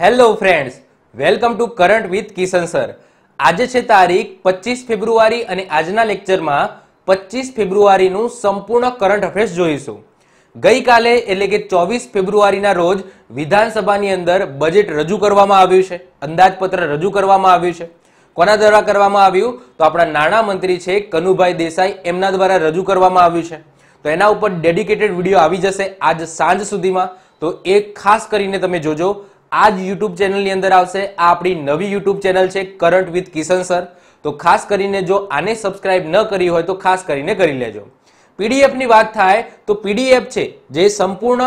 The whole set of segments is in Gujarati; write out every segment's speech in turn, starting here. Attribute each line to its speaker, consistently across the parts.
Speaker 1: hello friends welcome to current with Kishan sir આજે છે તારીખ પચીસ ફેબ્રુઆરી અને આજના લેક્ચરમાં પચીસ ફેબ્રુઆરીનું સંપૂર્ણ કરંટ અફેર્સ જોઈશું ગઈકાલે એટલે કે ચોવીસ ફેબ્રુઆરીના રોજ વિધાનસભાની અંદર બજેટ રજૂ કરવામાં આવ્યું છે અંદાજપત્ર રજૂ કરવામાં આવ્યું છે કોના દ્વારા કરવામાં આવ્યું તો આપણા નાણામંત્રી છે કનુભાઈ દેસાઈ એમના દ્વારા રજૂ કરવામાં આવ્યું છે તો એના ઉપર ડેડિકેટેડ વિડીયો આવી જશે આજ સાંજ સુધીમાં તો એ ખાસ કરીને તમે જોજો આ જ યુટ્યુબ ચેનલની અંદર આવશે આ આપણી નવી યુટ્યુબ ચેનલ છે કરંટ વિથ કિશન સર તો ખાસ કરીને જો આને સબસ્ક્રાઇબ ન કરી હોય તો ખાસ કરીને કરી લેજો પીડીએફની વાત થાય તો પીડીએફ છે જે સંપૂર્ણ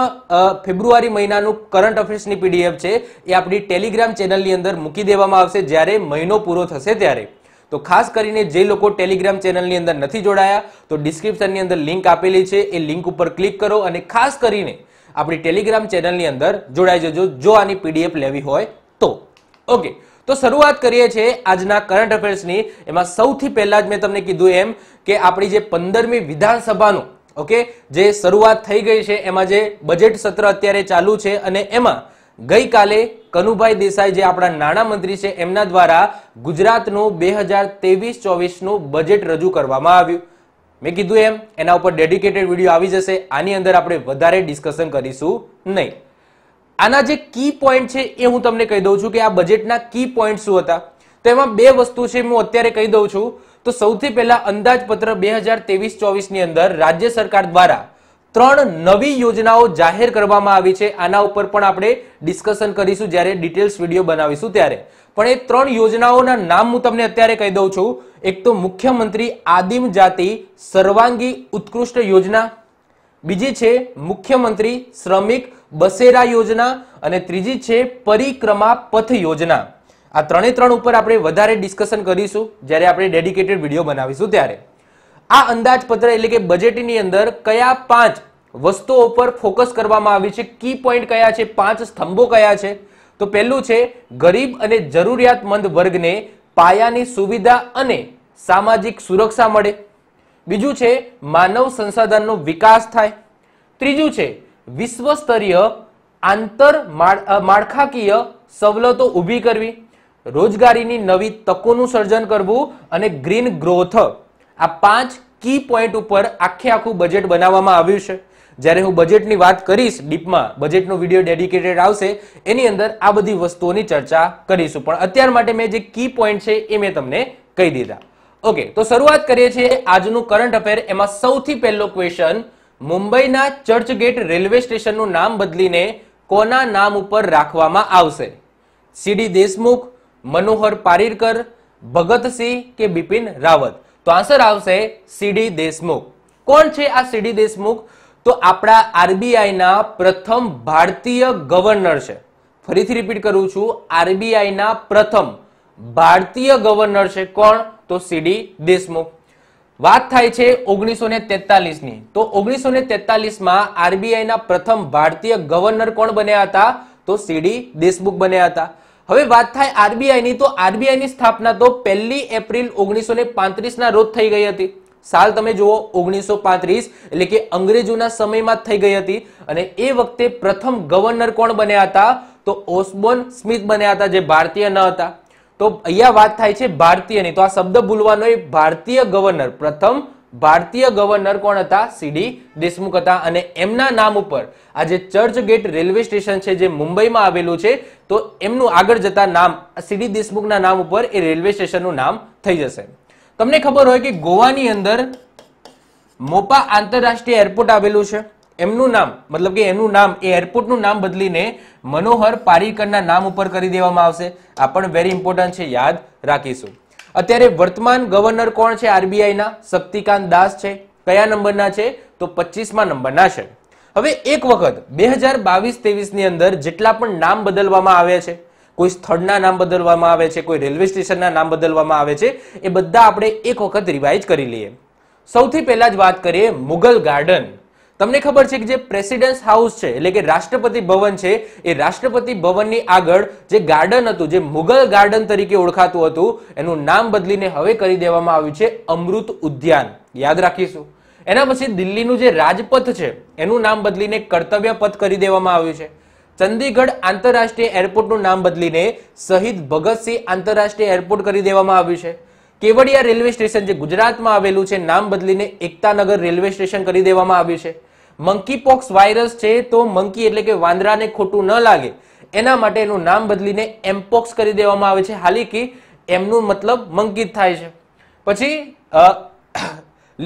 Speaker 1: ફેબ્રુઆરી મહિનાનું કરંટ અફેર્સની પીડીએફ છે એ આપણી ટેલિગ્રામ ચેનલની અંદર મૂકી દેવામાં આવશે જ્યારે મહિનો પૂરો થશે ત્યારે તો ખાસ કરીને જે લોકો ટેલિગ્રામ ચેનલની અંદર નથી જોડાયા તો ડિસ્ક્રિપ્શનની અંદર લિંક આપેલી છે એ લિંક ઉપર ક્લિક કરો અને ખાસ કરીને આપણી ટેલિગ્રામ ચેનલની અંદર જોડાઈ જજો જો આની પીડીએફ લેવી હોય તો ઓકે તો શરૂઆત કરીએ છીએ આજના કરંટ અફેર્સની એમાં સૌથી પહેલા જ મેં તમને કીધું એમ કે આપણી જે પંદરમી વિધાનસભાનું ઓકે જે શરૂઆત થઈ ગઈ છે એમાં જે બજેટ સત્ર અત્યારે ચાલુ છે અને એમાં ગઈકાલે કનુભાઈ દેસાઈ જે આપણા નાણામંત્રી છે એમના દ્વારા ગુજરાતનું બે હજાર તેવીસ ચોવીસનું બજેટ રજૂ કરવામાં આવ્યું મેં કીધું એમ એના ઉપર ડેડિકેટેડ વિડીયો આવી જશે આની અંદર આપણે વધારે ડિસ્કશન કરીશું નહીં આના જે કી પોઈન્ટ છે એ હું તમને કહી દઉં છું કે આ બજેટના કી પોઈન્ટ શું હતા તો એમાં બે વસ્તુ છે હું અત્યારે કહી દઉં છું તો સૌથી પહેલા અંદાજપત્ર બે હજાર ની અંદર રાજ્ય સરકાર દ્વારા ત્રણ નવી યોજનાઓ જાહેર કરવામાં આવી છે આના ઉપર પણ આપણે ડિસ્કશન કરીશું જ્યારે ડિટેલ્સ વિડીયો બનાવીશું ત્યારે પણ એ ત્રણ યોજનાઓના નામ હું તમને અત્યારે કહી દઉં છું એક તો મુખ્યમંત્રી આદિમ જાતિ સર્વાંગી ઉત્કૃષ્ટ યોજના બીજી છે મુખ્યમંત્રી શ્રમિક બસેરા યોજના અને ત્રીજી છે પરિક્રમા પથ યોજના આ ત્રણે ત્રણ ઉપર આપણે વધારે ડિસ્કશન કરીશું જ્યારે આપણે ડેડિકેટેડ વિડીયો બનાવીશું ત્યારે આ અંદાજપત્ર એટલે કે બજેટની અંદર કયા પાંચ વસ્તુઓ ઉપર ફોકસ કરવામાં આવી છે કી પોઈન્ટ કયા છે પાંચ સ્તંભો કયા છે તો પહેલું છે ગરીબ અને જરૂરિયાતમંદ વર્ગને પાયાની સુવિધા અને સામાજિક સુરક્ષા મળે બીજું છે માનવ સંસાધનનો વિકાસ થાય ત્રીજું છે વિશ્વસ્તરીય સ્તરીય આંતર માળખાકીય સવલતો ઊભી કરવી રોજગારીની નવી તકોનું સર્જન કરવું અને ગ્રીન ગ્રોથ આ પાંચ કી પોઈન્ટ ઉપર આખે આખું બજેટ બનાવવામાં આવ્યું છે જ્યારે હું બજેટની વાત કરીશ ડીપમાં બજેટનો વિડીયો ડેડિકેટેડ આવશે એની અંદર આ બધી વસ્તુઓની ચર્ચા કરીશું પણ અત્યાર માટે મેં જે કી પોઈન્ટ છે એ મેં તમને કહી દીધા ઓકે તો શરૂઆત કરીએ છીએ આજનું કરંટ અફેર એમાં સૌથી પહેલો ક્વેશ્ચન મુંબઈના ચર્ચગેટ રેલવે સ્ટેશનનું નામ બદલીને કોના નામ ઉપર રાખવામાં આવશે સીડી દેશમુખ મનોહર પારીરકર ભગતસિંહ કે બિપિન રાવત તો આન્સર આવશે સીડી દેશમુખ કોણ છે આ સીડી દેશમુખ તો આપણા આરબીઆઈના પ્રથમ ભારતીય ગવર્નર છે ફરીથી રિપીટ કરું છું આરબીઆઈના પ્રથમ ભારતીય ગવર્નર છે કોણ તો સીડી દેશમુખ વાત થાય છે ઓગણીસો ને ની તો ઓગણીસો ને તેતાલીસમાં આરબીઆઈના પ્રથમ ભારતીય ગવર્નર કોણ બન્યા હતા તો સીડી દેશમુખ બન્યા હતા હવે વાત થાય આરબીઆઈની તો આરબીઆઈની સ્થાપના તો પહેલી એપ્રિલ ઓગણીસો ના રોજ થઈ ગઈ હતી સાલ તમે જુઓ ઓગણીસો પાંત્રીસ એટલે કે અંગ્રેજોના સમયમાં થઈ ગઈ હતી અને એ વખતે પ્રથમ ગવર્નર કોણ બન્યા હતા તો ઓસ્બોન સ્મિથ બન્યા હતા જે ભારતીય ન હતા તો અહીંયા વાત થાય છે ભારતીયની તો આ શબ્દ ભૂલવાનો એ ભારતીય ગવર્નર પ્રથમ ભારતીય ગવર્નર કોણ હતા સીડી દેશમુખ હતા અને એમના નામ ઉપર આ જે ચર્ચ ગેટ રેલવે સ્ટેશન છે જે મુંબઈમાં આવેલું છે તો એમનું આગળ જતા નામ સીડી દેશમુખના નામ ઉપર એ રેલવે સ્ટેશનનું નામ થઈ જશે તમને ખબર હોય કે ગોવાની અંદર મોપા આંતરરાષ્ટ્રીય એરપોર્ટ આવેલું છે એમનું નામ મતલબ કે એનું નામ એ એરપોર્ટનું નામ બદલીને મનોહર પારીકરના નામ ઉપર કરી દેવામાં આવશે આ પણ વેરી ઇમ્પોર્ટન્ટ છે યાદ રાખીશું અત્યારે વર્તમાન ગવર્નર કોણ છે આરબીઆઈના શક્તિકાંત દાસ છે કયા નંબરના છે તો પચીસમાં નંબરના છે હવે એક વખત બે હજાર બાવીસ ની અંદર જેટલા પણ નામ બદલવામાં આવ્યા છે કોઈ સ્થળના નામ બદલવામાં આવે છે કોઈ રેલવે સ્ટેશનના નામ બદલવામાં આવે છે એ બધા આપણે એક વખત રિવાઇઝ કરી લઈએ સૌથી પહેલા જ વાત કરીએ મુગલ ગાર્ડન તમને ખબર છે કે જે પ્રેસિડેન્સ હાઉસ છે એટલે કે રાષ્ટ્રપતિ ભવન છે એ રાષ્ટ્રપતિ ભવનની આગળ જે ગાર્ડન હતું જે મુગલ ગાર્ડન તરીકે ઓળખાતું હતું એનું નામ બદલીને હવે કરી દેવામાં આવ્યું છે અમૃત ઉદ્યાન યાદ રાખીશું એના પછી દિલ્હીનું જે રાજપથ છે એનું નામ બદલીને કર્તવ્ય પથ કરી દેવામાં આવ્યું છે ચંદીગઢ આંતરરાષ્ટ્રીય એરપોર્ટનું નામ બદલીને શહીદ ભગતસિંહ આંતરરાષ્ટ્રીય એરપોર્ટ કરી દેવામાં આવ્યું છે કેવડિયા રેલવે સ્ટેશન જે ગુજરાતમાં આવેલું છે નામ બદલીને એકતાનગર રેલવે સ્ટેશન કરી દેવામાં આવ્યું છે મંકી પોક્સ વાયરસ છે તો મંકી એટલે કે વાંદરાને ખોટું ન લાગે એના માટે એનું નામ બદલીને એમપોક્સ કરી દેવામાં આવે છે હાલી એમનું મતલબ મંકી થાય છે પછી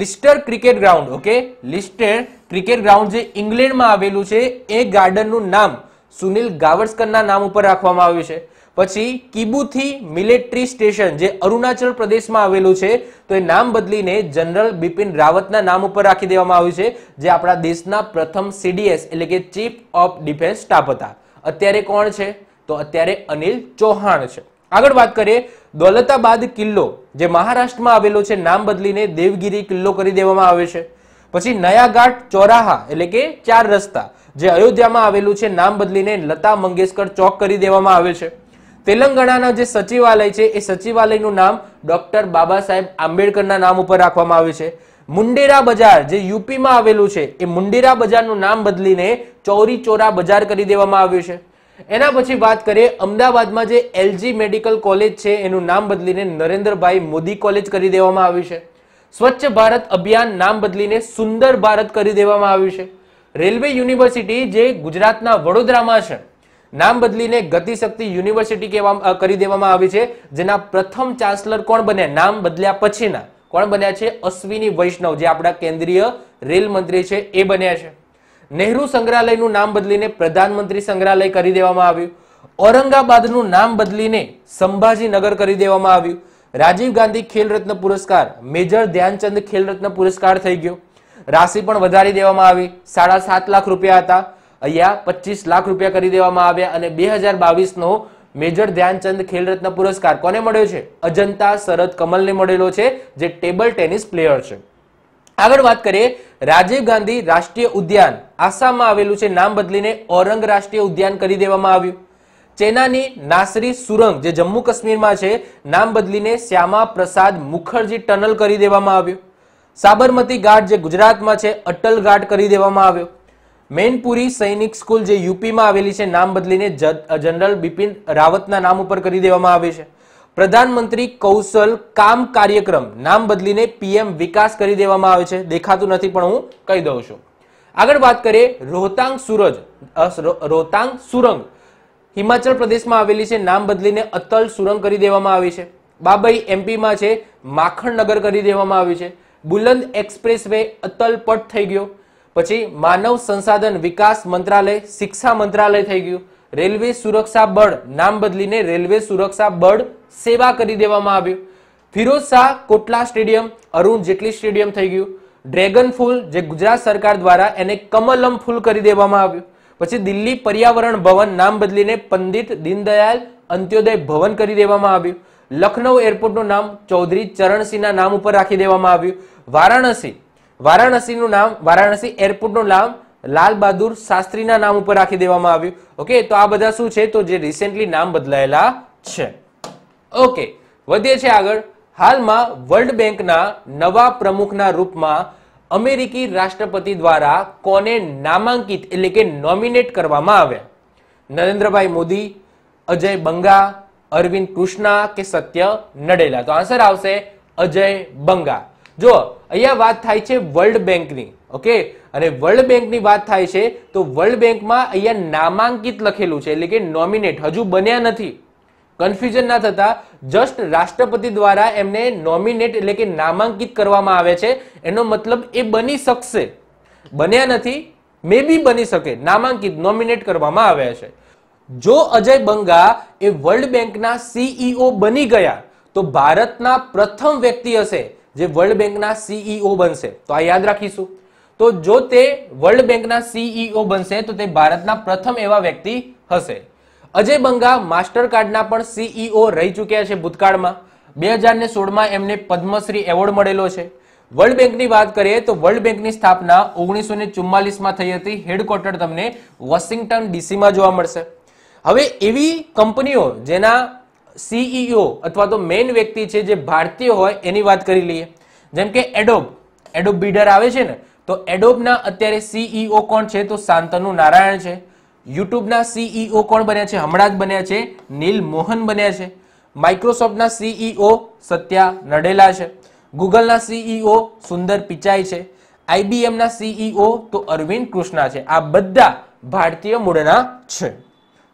Speaker 1: Leicester cricket ground okay Leicester cricket ground જે ઇંગ્લેન્ડમાં આવેલું છે એ ગાર્ડનનું નામ સુનિલ ગાવસ્કરના નામ ઉપર રાખવામાં આવ્યું છે પછી કિબુથી મિલિટરી સ્ટેશન જે અરુણાચલ પ્રદેશમાં આવેલું છે તો એ નામ બદલીને જનરલ બિપિન રાવતના નામ ઉપર રાખી દેવામાં આવ્યું છે જે આપણા દેશના પ્રથમ સીડીએસ એટલે કે ચીફ ઓફ ડિફેન્સ સ્ટાફ હતા અત્યારે કોણ છે તો અત્યારે અનિલ ચૌહાણ છે આગળ વાત કરીએ દોલતાબાદ કિલ્લો જે મહારાષ્ટ્રમાં આવેલો છે નામ બદલીને દેવગીરી કિલ્લો કરી દેવામાં આવે છે પછી નયાઘાટ ચોરાહા એટલે કે ચાર રસ્તા જે અયોધ્યામાં આવેલું છે નામ બદલીને લતા મંગેશકર ચોક કરી દેવામાં આવે છે તેલંગાણાના જે સચિવાલય છે એ સચિવાલયનું નામ ડોક્ટર બાબા સાહેબ આંબેડકરના નામ ઉપર રાખવામાં આવ્યું છે મુંડેરા બજાર જે યુપીમાં આવેલું છે એ મુંડેરા બજારનું નામ બદલીને ચૌરી ચોરા બજાર કરી દેવામાં આવ્યું છે એના પછી વાત કરીએ અમદાવાદમાં જે એલજી મેડિકલ કોલેજ છે એનું નામ બદલીને નરેન્દ્રભાઈ મોદી કોલેજ કરી દેવામાં આવ્યું છે સ્વચ્છ ભારત અભિયાન નામ બદલીને સુંદર ભારત કરી દેવામાં આવ્યું છે રેલવે યુનિવર્સિટી જે ગુજરાતના વડોદરામાં છે નામ બદલીને ગતિશક્તિ યુનિવર્સિટી કહેવા કરી દેવામાં આવી છે જેના પ્રથમ ચાન્સલર કોણ બન્યા નામ બદલ્યા પછીના કોણ બન્યા છે અશ્વિની વૈષ્ણવ જે આપણા કેન્દ્રીય રેલ મંત્રી છે એ બન્યા છે નહેરુ સંગ્રહાલયનું નામ બદલીને પ્રધાનમંત્રી સંગ્રહાલય કરી દેવામાં આવ્યું ઔરંગાબાદનું નામ બદલીને સંભાજીનગર કરી દેવામાં આવ્યું રાજીવ ગાંધી ખેલ રત્ન પુરસ્કાર મેજર ધ્યાનચંદ ખેલ રત્ન પુરસ્કાર થઈ ગયો રાશિ પણ વધારી દેવામાં આવી સાડા સાત લાખ રૂપિયા હતા અહીંયા પચીસ લાખ રૂપિયા કરી દેવામાં આવ્યા અને બે હજાર બાવીસનો મેજર ધ્યાનચંદ ખેલ રત્ન પુરસ્કાર કોને મળ્યો છે અજંતા શરદ કમલને મળેલો છે જે ટેબલ ટેનિસ પ્લેયર છે આગળ વાત કરીએ રાજીવ ગાંધી રાષ્ટ્રીય ઉદ્યાન આસામમાં આવેલું છે નામ બદલીને ઔરંગ રાષ્ટ્રીય ઉદ્યાન કરી દેવામાં આવ્યું ચેનાની નાસરી સુરંગ જે જમ્મુ કાશ્મીરમાં છે નામ બદલીને શ્યામા પ્રસાદ મુખર્જી ટનલ કરી દેવામાં આવ્યો સાબરમતી ગાઢ જે ગુજરાતમાં છે અટલ ગાઢ કરી દેવામાં આવ્યો મેનપુરી સૈનિક સ્કૂલ જે યુપીમાં આવેલી છે નામ બદલીને જનરલ બિપિન રાવતના નામ ઉપર કરી દેવામાં આવે છે પ્રધાનમંત્રી કૌશલ કામ કાર્યક્રમ નામ બદલીને પીએમ વિકાસ કરી દેવામાં આવે છે દેખાતું નથી પણ હું કહી દઉં છું આગળ વાત કરીએ રોહતાંગ સુરજ રોહતાંગ સુરંગ હિમાચલ પ્રદેશમાં આવેલી છે નામ બદલીને અતલ સુરંગ કરી દેવામાં આવી છે બાબઈ એમપીમાં છે માખણનગર કરી દેવામાં આવ્યું છે બુલંદ એક્સપ્રેસ વે અતલ પટ થઈ ગયો પછી માનવ સંસાધન વિકાસ મંત્રાલય શિક્ષા મંત્રાલય થઈ ગયું રેલવે સુરક્ષા બળ નામ બદલીને રેલવે સુરક્ષા બળ સેવા કરી દેવામાં આવ્યું ફિરોજ શાહ કોટલા સ્ટેડિયમ અરુણ જેટલી સ્ટેડિયમ થઈ ગયું ડ્રેગન ફૂલ જે ગુજરાત સરકાર દ્વારા એને કમલમ ફૂલ કરી દેવામાં આવ્યું પછી દિલ્હી પર્યાવરણ ભવન નામ બદલીને પંડિત દીનદયાલ અંત્યોદય ભવન કરી દેવામાં આવ્યું લખનૌ એરપોર્ટનું નામ ચૌધરી ચરણસિંહના નામ ઉપર રાખી દેવામાં આવ્યું વારાણસી વારાણસીનું નામ વારાણસી એરપોર્ટનું નામ લાલ બહાદુર શાસ્ત્રીના નામ ઉપર રાખી દેવામાં આવ્યું ઓકે તો આ બધા શું છે તો જે રિસેન્ટલી નામ બદલાયેલા છે ઓકે વધીએ છે આગળ હાલમાં વર્લ્ડ બેંકના નવા પ્રમુખના રૂપમાં અમેરિકી રાષ્ટ્રપતિ દ્વારા કોને નામાંકિત એટલે કે નોમિનેટ કરવામાં આવે નરેન્દ્રભાઈ મોદી અજય બંગા અરવિંદ કૃષ્ણા કે સત્ય નડેલા તો આન્સર આવશે અજય બંગા જો અહીંયા વાત થાય છે વર્લ્ડ બેંકની ઓકે અને વર્લ્ડ બેંકની વાત થાય છે તો વર્લ્ડ બેંકમાં અહીંયા નામાંકિત લખેલું છે એટલે કે નોમિનેટ હજુ બન્યા નથી કન્ફ્યુઝન ના થતા જસ્ટ રાષ્ટ્રપતિ દ્વારા એમને નોમિનેટ એટલે કે નામાંકિત કરવામાં આવે છે એનો મતલબ એ બની શકશે બન્યા નથી મે બી બની શકે નામાંકિત નોમિનેટ કરવામાં આવ્યા છે જો અજય બંગા એ વર્લ્ડ બેંકના સીઈઓ e બની ગયા તો ભારતના પ્રથમ વ્યક્તિ હશે જે વર્લ્ડ બેંકના સીઈઓ e બનશે તો આ યાદ રાખીશું તો જો તે વર્લ્ડ બેંકના સીઈઓ e બનશે તો તે ભારતના પ્રથમ એવા વ્યક્તિ હશે અજય બંગા માસ્ટર કાર્ડના પણ સીઈઓ e રહી ચૂક્યા છે ભૂતકાળમાં બે હજાર ને સોળમાં એમને પદ્મશ્રી એવોર્ડ મળેલો છે વર્લ્ડ બેંકની વાત કરીએ તો વર્લ્ડ બેંકની સ્થાપના ઓગણીસો ને ચુમ્માલીસમાં થઈ હતી હેડક્વાર્ટર તમને વોશિંગ્ટન ડીસીમાં જોવા મળશે હવે એવી કંપનીઓ જેના સીઈઓ e અથવા તો મેઇન વ્યક્તિ છે જે ભારતીય હોય એની વાત કરી લઈએ જેમ કે એડોબ એડોબ બીડર આવે છે ને તો એડોબના અત્યારે સીઈઓ e કોણ છે તો શાંતનુ નારાયણ છે યુટ્યુબના સીઈઓ e કોણ બન્યા છે હમણાં જ બન્યા છે નીલ મોહન બન્યા છે માઇક્રોસોફ્ટના સીઈઓ e સત્યા નડેલા છે ગૂગલના સીઈઓ e સુંદર પિચાઈ છે આઈબીએમના સીઈઓ તો અરવિંદ કૃષ્ણા છે આ બધા ભારતીય મૂળના છે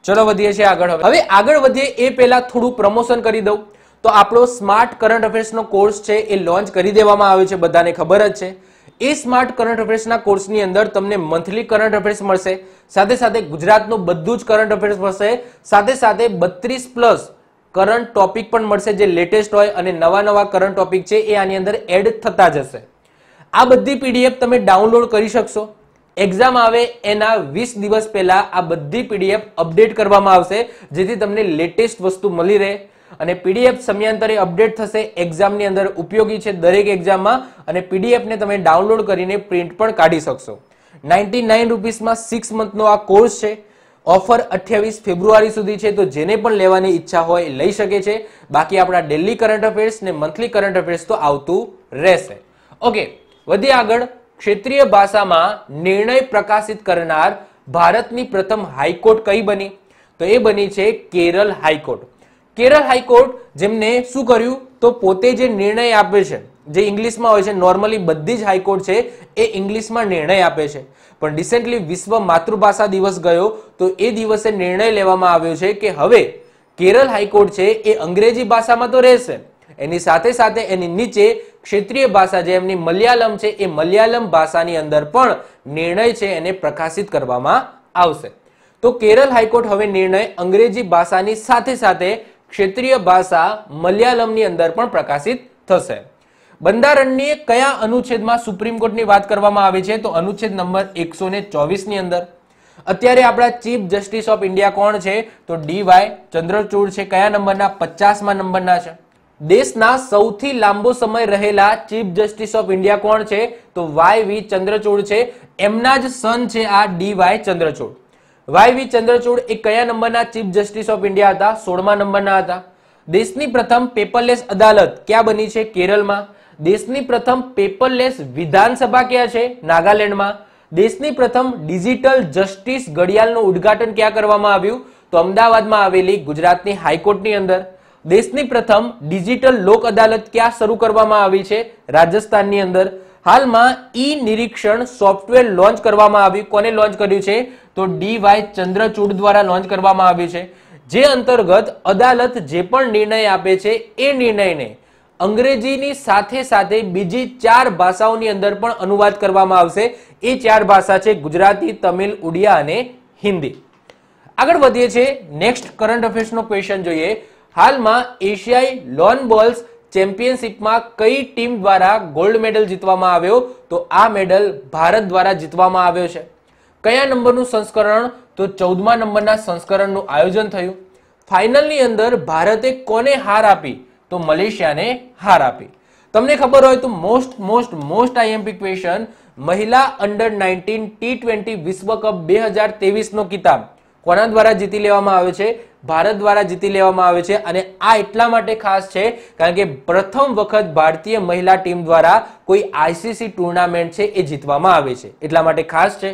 Speaker 1: ચલો વધીએ છીએ આગળ હવે આગળ વધીએ એ પહેલા થોડું પ્રમોશન કરી દઉં તો આપણો સ્માર્ટ કરંટ અફેર્સનો કોર્સ છે એ લોન્ચ કરી દેવામાં આવ્યો છે બધાને ખબર જ છે એ સ્માર્ટ કરંટ અફેર્સના કોર્સની અંદર તમને મંથલી કરંટ અફેર્સ મળશે સાથે સાથે ગુજરાતનું બધું જ કરંટ અફેર્સ મળશે સાથે સાથે બત્રીસ પ્લસ કરંટ ટોપિક પણ મળશે જે લેટેસ્ટ હોય અને નવા નવા કરંટ ટોપિક છે એ આની અંદર એડ થતા જશે આ બધી પીડીએફ તમે ડાઉનલોડ કરી શકશો એક્ઝામ આવે એના વીસ દિવસ પહેલા આ બધી પીડીએફ અપડેટ કરવામાં આવશે જેથી તમને લેટેસ્ટ વસ્તુ મળી રહે અને પીડીએફ સમયાંતરે અપડેટ થશે એક્ઝામની અંદર ઉપયોગી છે દરેક એક્ઝામમાં અને પીડીએફને તમે ડાઉનલોડ કરીને પ્રિન્ટ પણ કાઢી શકશો નાઇન્ટી નાઇન રૂપીસમાં સિક્સ મંથનો આ કોર્સ છે ઓફર અઠ્યાવીસ ફેબ્રુઆરી સુધી છે તો જેને પણ લેવાની ઈચ્છા હોય લઈ શકે છે બાકી આપણા ડેલી કરંટ અફેર્સ ને મંથલી કરંટ અફેર્સ તો આવતું રહેશે ઓકે વધી આગળ ક્ષેત્રીય ભાષામાં નિર્ણય પ્રકાશિત કરનાર ભારતની પ્રથમ હાઈકોર્ટ કઈ બની તો એ બની છે કેરળ હાઈકોર્ટ કેરળ હાઈકોર્ટ જેમને શું કર્યું તો પોતે જે નિર્ણય આપે છે જે ઇંગ્લિશમાં હોય છે નોર્મલી બધી જ હાઈકોર્ટ છે એ ઇંગ્લિશમાં નિર્ણય આપે છે પણ રિસેન્ટલી વિશ્વ માતૃભાષા દિવસ ગયો તો એ દિવસે નિર્ણય લેવામાં આવ્યો છે કે હવે કેરળ હાઈકોર્ટ છે એ અંગ્રેજી ભાષામાં તો રહેશે એની સાથે સાથે એની નીચે ક્ષેત્રીય ભાષા જે એમની મલયાલમ છે એ મલયાલમ ભાષાની અંદર પણ નિર્ણય છે એને પ્રકાશિત કરવામાં આવશે તો કેરળ હાઈકોર્ટ હવે નિર્ણય અંગ્રેજી ભાષાની સાથે સાથે ક્ષેત્રીય ભાષા મલયાલમની અંદર પણ પ્રકાશિત થશે બંધારણની કયા અનુચ્છેદમાં સુપ્રીમ કોર્ટની વાત કરવામાં આવી છે તો અનુચ્છેદ નંબર એકસો ની અંદર અત્યારે આપણા ચીફ જસ્ટિસ ઓફ ઇન્ડિયા કોણ છે તો ડી વાય ચંદ્રચૂડ છે કયા નંબરના પચાસમાં નંબરના છે દેશના સૌથી લાંબો સમય રહેલા ચીફ જસ્ટિસ ઓફ ઇન્ડિયા કોણ છે તો વાય વી ચંદ્રચૂડ છે એમના જ સન છે આ D Y Chandrachud Y V Chandrachud એ કયા નંબરના ચીફ જસ્ટિસ ઓફ ઇન્ડિયા હતા સોળમા નંબરના હતા દેશની પ્રથમ પેપરલેસ અદાલત ક્યાં બની છે કેરળમાં દેશની પ્રથમ પેપરલેસ વિધાનસભા ક્યાં છે નાગાલેન્ડમાં દેશની પ્રથમ ડિજિટલ જસ્ટિસ ઘડિયાળનું ઉદ્ઘાટન ક્યાં કરવામાં આવ્યું તો અમદાવાદમાં આવેલી ગુજરાતની હાઈકોર્ટની અંદર દેશની પ્રથમ ડિજિટલ લોક અદાલત ક્યાં શરૂ કરવામાં આવી છે રાજસ્થાનની અંદર હાલમાં ઈ નિરીક્ષણ સોફ્ટવેર લોન્ચ કરવામાં આવ્યું કોને લોન્ચ કર્યું છે તો ડી વાય ચંદ્રચૂડ દ્વારા લોન્ચ કરવામાં આવ્યું છે જે અંતર્ગત અદાલત જે પણ નિર્ણય આપે છે એ નિર્ણયને અંગ્રેજીની સાથે સાથે બીજી ચાર ભાષાઓની અંદર પણ અનુવાદ કરવામાં આવશે એ ચાર ભાષા છે ગુજરાતી તમિલ ઉડિયા અને હિન્દી આગળ વધીએ છીએ નેક્સ્ટ કરંટ અફેર્સનો ક્વેશ્ચન જોઈએ હાલમાં એશિયાઈ લોન બોલ્સ ચેમ્પિયનશિપમાં કઈ ટીમ દ્વારા ગોલ્ડ મેડલ જીતવામાં આવ્યો તો આ મેડલ ભારત દ્વારા જીતવામાં આવ્યો છે કયા નંબરનું સંસ્કરણ તો ચૌદમા નંબરના સંસ્કરણનું આયોજન થયું ફાઇનલની અંદર ભારતે કોને હાર આપી તો મલેશિયાને હાર આપી તમને ખબર હોય તો most most most IMP question મહિલા અંડર નાઇન્ટીન ટી ટ્વેન્ટી વિશ્વ કપ બે હજાર તેવીસનો કિતાબ કોના દ્વારા જીતી લેવામાં આવે છે ભારત દ્વારા જીતી લેવામાં આવે છે અને આ એટલા માટે ખાસ છે કારણ કે પ્રથમ વખત ભારતીય મહિલા ટીમ દ્વારા કોઈ આઈસીસી ટુર્નામેન્ટ છે એ જીતવામાં આવે છે એટલા માટે ખાસ છે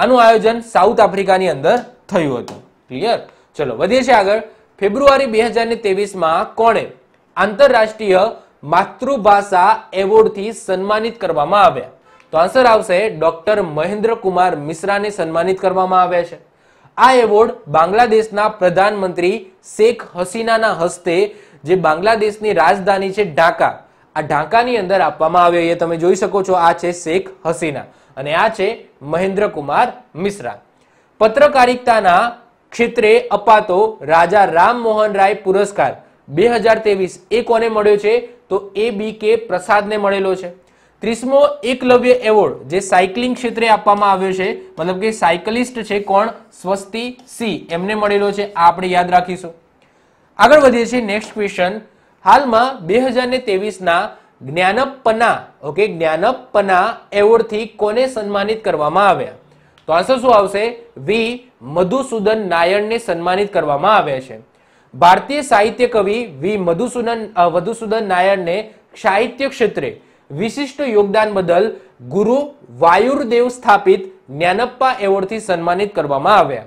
Speaker 1: આનું આયોજન સાઉથ આફ્રિકાની અંદર થયું હતું ક્લિયર ચલો વધીએ છીએ આગળ ફેબ્રુઆરી બે હજાર ને તેવીસમાં કોણે આંતરરાષ્ટ્રીય માતૃભાષા એવોર્ડથી સન્માનિત કરવામાં આવ્યા તો આન્સર આવશે ડોક્ટર મહેન્દ્ર કુમાર મિશ્રાને સન્માનિત કરવામાં આવ્યા છે આ એવોર્ડ બાંગ્લાદેશના પ્રધાનમંત્રી શેખ હસીનાના હસ્તે જે બાંગ્લાદેશની રાજધાની છે ઢાકા આ ઢાકાની અંદર આપવામાં આવ્યો એ તમે જોઈ શકો છો આ છે શેખ હસીના અને આ છે મહેન્દ્રકુમાર મિશ્રા પત્રકારિતાના ક્ષેત્રે અપાતો રાજા રામમોહન રાય પુરસ્કાર બે હજાર તેવીસ એ કોને મળ્યો છે તો એ બી કે પ્રસાદને મળેલો છે ત્રીસમો એકલવ્ય એવોર્ડ જે સાયકલિંગ ક્ષેત્રે આપવામાં આવ્યો છે મતલબ કે સાયકલિસ્ટ છે કોણ સ્વસ્તિ સી એમને મળેલો છે આ આપણે યાદ રાખીશું આગળ વધીએ છીએ નેક્સ્ટ ક્વેશ્ચન હાલમાં બે હજાર ને તેવીસના જ્ઞાનપના ઓકે જ્ઞાનપના એવોર્ડથી કોને સન્માનિત કરવામાં આવ્યા તો આન્સર શું આવશે વી મધુસૂદન નાયણને સન્માનિત કરવામાં આવ્યા છે ભારતીય સાહિત્ય કવિ વી મધુસૂદન મધુસૂદન નાયણને સાહિત્ય ક્ષેત્રે વિશિષ્ટ યોગદાન બદલ ગુરુ વાયુરદેવ સ્થાપિત જ્ઞાનપ્પા એવોર્ડથી સન્માનિત કરવામાં આવ્યા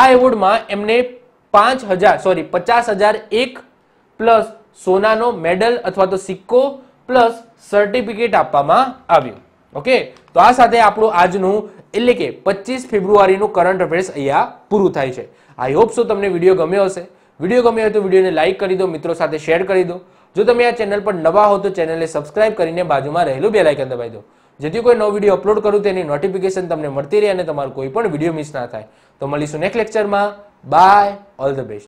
Speaker 1: આ એવોર્ડમાં એમને પાંચ હજાર સોરી પચાસ હજાર એક પ્લસ સોનાનો મેડલ અથવા તો સિક્કો પ્લસ સર્ટિફિકેટ આપવામાં આવ્યું ઓકે તો આ સાથે આપણું આજનું એટલે કે પચીસ ફેબ્રુઆરીનું કરંટ અફેર્સ અહીંયા પૂરું થાય છે આઈ હોપ શું તમને વિડીયો ગમ્યો હશે વિડીયો ગમ્યો હોય તો વિડીયોને લાઇક કરી દો મિત્રો સાથે શેર કરી દો જો તમે આ ચેનલ પર નવા હો તો ચેનલને સબસ્ક્રાઇબ કરીને બાજુમાં રહેલું બે લાઇકન દબાઈ દો જેથી કોઈ નવો વિડીયો અપલોડ કરું તેની નોટિફિકેશન તમને મળતી રહે અને તમારો કોઈ પણ વિડીયો મિસ ના થાય તો મળીશું નેક્સ્ટ લેક્ચરમાં બાય ઓલ ધ બેસ્ટ